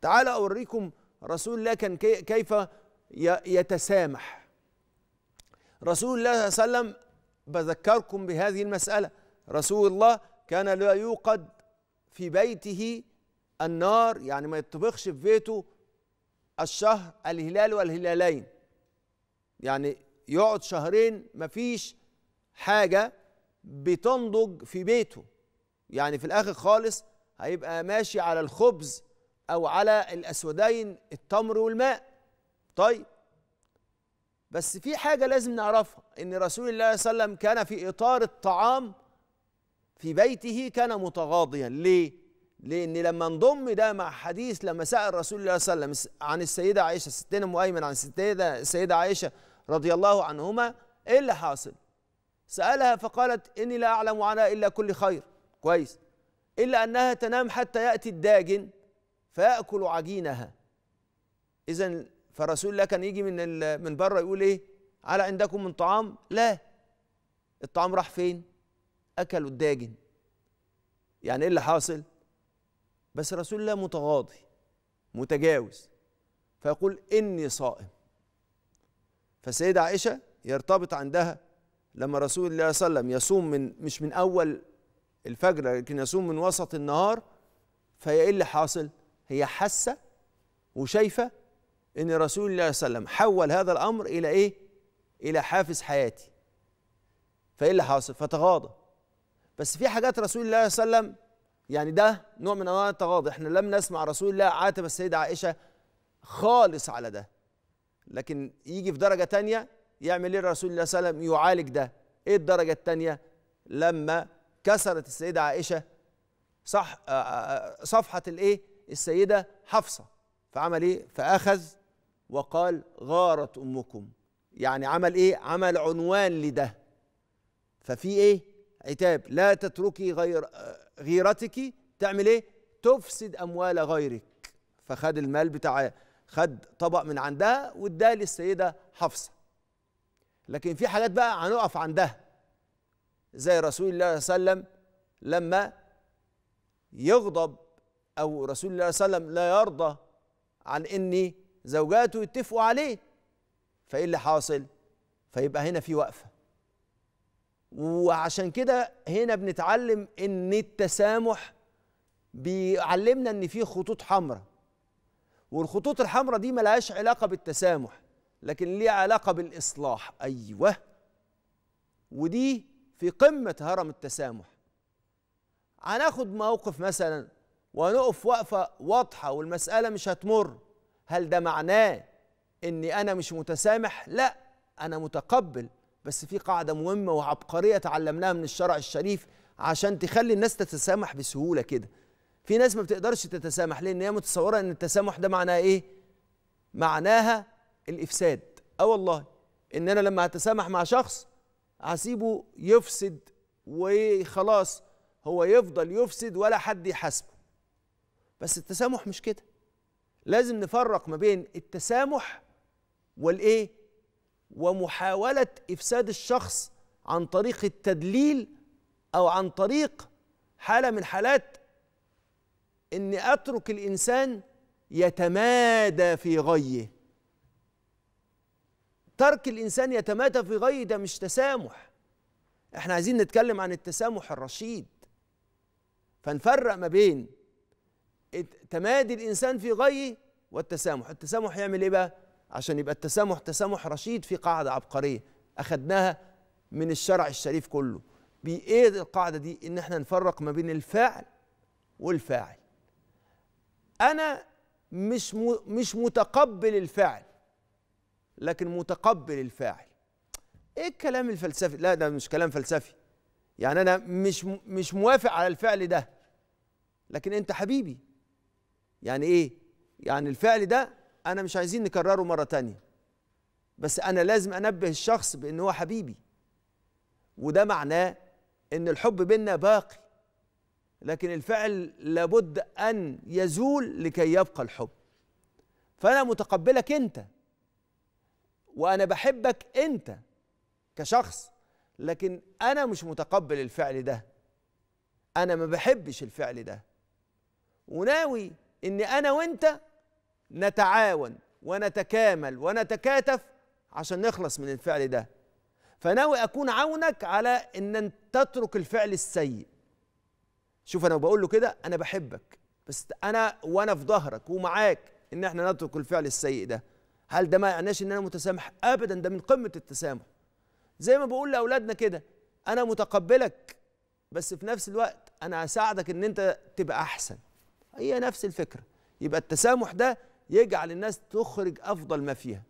تعال أوريكم رسول الله كان كيف يتسامح رسول الله صلى الله عليه وسلم بذكركم بهذه المسألة رسول الله كان لا يوقد في بيته النار يعني ما يطبخش في بيته الشهر الهلال والهلالين يعني يقعد شهرين مفيش حاجة بتنضج في بيته يعني في الآخر خالص هيبقى ماشي على الخبز أو على الأسودين التمر والماء طيب بس في حاجة لازم نعرفها إن رسول الله صلى الله عليه وسلم كان في إطار الطعام في بيته كان متغاضيا ليه؟ لأن لما نضم ده مع حديث لما سأل رسول الله صلى الله عليه وسلم عن السيدة عائشة ستنا مؤيمن عن السيدة السيدة عائشة رضي الله عنهما إيه اللي حاصل؟ سألها فقالت إني لا أعلم عنها إلا كل خير كويس إلا أنها تنام حتى يأتي الداجن فيأكل عجينها إذا فرسول الله كان يجي من من بره يقول إيه على عندكم من طعام لا الطعام راح فين أكلوا الداجن يعني إيه اللي حاصل بس رسول الله متغاضي متجاوز فيقول إني صائم فالسيدة عائشة يرتبط عندها لما رسول الله صلى الله عليه وسلم يصوم من مش من أول الفجر لكن يصوم من وسط النهار فيا إيه اللي حاصل هي حاسة وشايفة أن رسول الله صلى الله عليه وسلم حول هذا الأمر إلى إيه؟ إلى حافز حياتي فإيه اللي حاصل؟ فتغاضى بس في حاجات رسول الله صلى الله عليه وسلم يعني ده نوع من أنواع التغاضي إحنا لم نسمع رسول الله عاتب السيدة عائشة خالص على ده لكن يجي في درجة تانية يعمل إيه رسول الله صلى الله عليه وسلم؟ يعالج ده إيه الدرجة التانية؟ لما كسرت السيدة عائشة صح آه، آه، آه، صفحة الايه السيدة حفصة فعمل إيه فأخذ وقال غارت أمكم يعني عمل إيه عمل عنوان لده ففي إيه عتاب لا تتركي غير غيرتك تعمل إيه تفسد أموال غيرك فخد المال بتاع خد طبق من عندها واداه للسيدة حفصة لكن في حاجات بقى هنقف عندها زي رسول الله صلى الله عليه وسلم لما يغضب أو رسول الله صلى الله عليه وسلم لا يرضى عن إن زوجاته يتفقوا عليه فإيه اللي حاصل؟ فيبقى هنا في وقفة وعشان كده هنا بنتعلم إن التسامح بيعلمنا إن في خطوط حمراء والخطوط الحمراء دي ملهاش علاقة بالتسامح لكن ليها علاقة بالإصلاح أيوه ودي في قمة هرم التسامح هناخد موقف مثلا ونقف وقفة واضحة والمسألة مش هتمر هل ده معناه إني أنا مش متسامح؟ لا أنا متقبل بس في قاعدة مهمة وعبقرية تعلمناها من الشرع الشريف عشان تخلي الناس تتسامح بسهولة كده في ناس ما بتقدرش تتسامح لأن هي متصورة إن التسامح ده معناه إيه؟ معناها الإفساد أه والله إن أنا لما هتسامح مع شخص هسيبه يفسد وخلاص هو يفضل يفسد ولا حد يحاسبه بس التسامح مش كده لازم نفرق ما بين التسامح والايه ومحاولة إفساد الشخص عن طريق التدليل أو عن طريق حالة من حالات إني أترك الإنسان يتمادى في غيه ترك الإنسان يتمادى في غيه ده مش تسامح احنا عايزين نتكلم عن التسامح الرشيد فنفرق ما بين تمادي الانسان في غيه والتسامح التسامح يعمل ايه بقى عشان يبقى التسامح تسامح رشيد في قاعده عبقريه اخذناها من الشرع الشريف كله بايه القاعده دي ان احنا نفرق ما بين الفاعل والفاعل انا مش مش متقبل الفعل لكن متقبل الفاعل ايه الكلام الفلسفي لا ده مش كلام فلسفي يعني انا مش مش موافق على الفعل ده لكن انت حبيبي يعني ايه يعني الفعل ده انا مش عايزين نكرره مره تانية بس انا لازم انبه الشخص بان هو حبيبي وده معناه ان الحب بيننا باقي لكن الفعل لابد ان يزول لكي يبقى الحب فانا متقبلك انت وانا بحبك انت كشخص لكن انا مش متقبل الفعل ده انا ما بحبش الفعل ده وناوي ان انا وانت نتعاون ونتكامل ونتكاتف عشان نخلص من الفعل ده فناوي اكون عونك على ان تترك الفعل السيء شوف انا بقول له كده انا بحبك بس انا وانا في ظهرك ومعاك ان احنا نترك الفعل السيء ده هل ده ما يعنيش ان انا متسامح ابدا ده من قمه التسامح زي ما بقول لاولادنا كده انا متقبلك بس في نفس الوقت انا هساعدك ان انت تبقى احسن هي نفس الفكره يبقى التسامح ده يجعل الناس تخرج افضل ما فيها